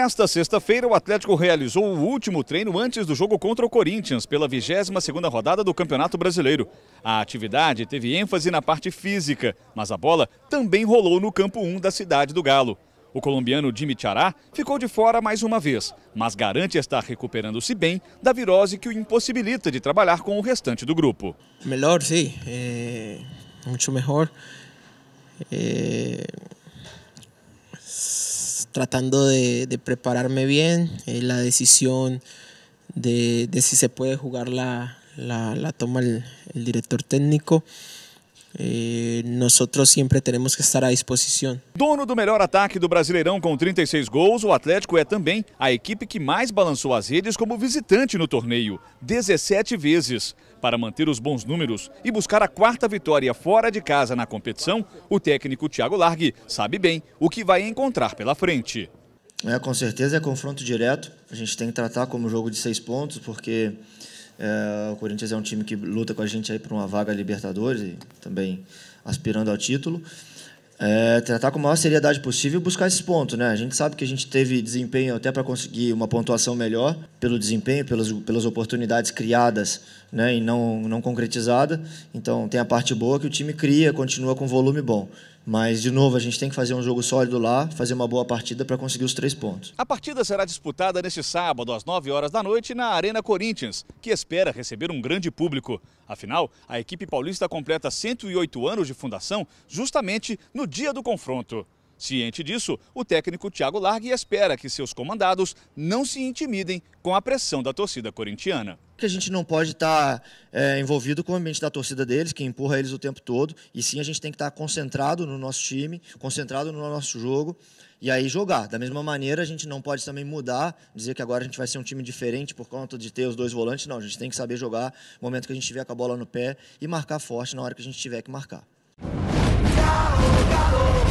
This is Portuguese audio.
Nesta sexta-feira, o Atlético realizou o último treino antes do jogo contra o Corinthians, pela 22 segunda rodada do Campeonato Brasileiro. A atividade teve ênfase na parte física, mas a bola também rolou no campo 1 da cidade do Galo. O colombiano Jimmy ficou de fora mais uma vez, mas garante estar recuperando-se bem da virose que o impossibilita de trabalhar com o restante do grupo. Melhor, sim. É... Muito melhor. É... tratando de, prepararme bien. Eh, la decisión de, si se puede jugar la, toma el, el director técnico. nós eh, nosotros sempre tenemos que estar à disposição. Dono do melhor ataque do Brasileirão com 36 gols, o Atlético é também a equipe que mais balançou as redes como visitante no torneio, 17 vezes. Para manter os bons números e buscar a quarta vitória fora de casa na competição, o técnico Thiago Largue sabe bem o que vai encontrar pela frente. É, com certeza é confronto direto. A gente tem que tratar como jogo de seis pontos, porque é, o Corinthians é um time que luta com a gente aí para uma vaga Libertadores e também aspirando ao título. É, tratar com a maior seriedade possível e buscar esses pontos. Né? A gente sabe que a gente teve desempenho até para conseguir uma pontuação melhor, pelo desempenho, pelas, pelas oportunidades criadas né, e não, não concretizada. Então, tem a parte boa que o time cria, continua com volume bom. Mas, de novo, a gente tem que fazer um jogo sólido lá, fazer uma boa partida para conseguir os três pontos. A partida será disputada neste sábado, às 9 horas da noite, na Arena Corinthians, que espera receber um grande público. Afinal, a equipe paulista completa 108 anos de fundação justamente no dia do confronto. Ciente disso, o técnico Thiago Largue espera que seus comandados não se intimidem com a pressão da torcida corintiana. Que a gente não pode estar tá, é, envolvido com o ambiente da torcida deles, que empurra eles o tempo todo, e sim a gente tem que estar tá concentrado no nosso time, concentrado no nosso jogo, e aí jogar. Da mesma maneira, a gente não pode também mudar, dizer que agora a gente vai ser um time diferente por conta de ter os dois volantes, não. A gente tem que saber jogar no momento que a gente tiver com a bola no pé e marcar forte na hora que a gente tiver que marcar. Galo, galo.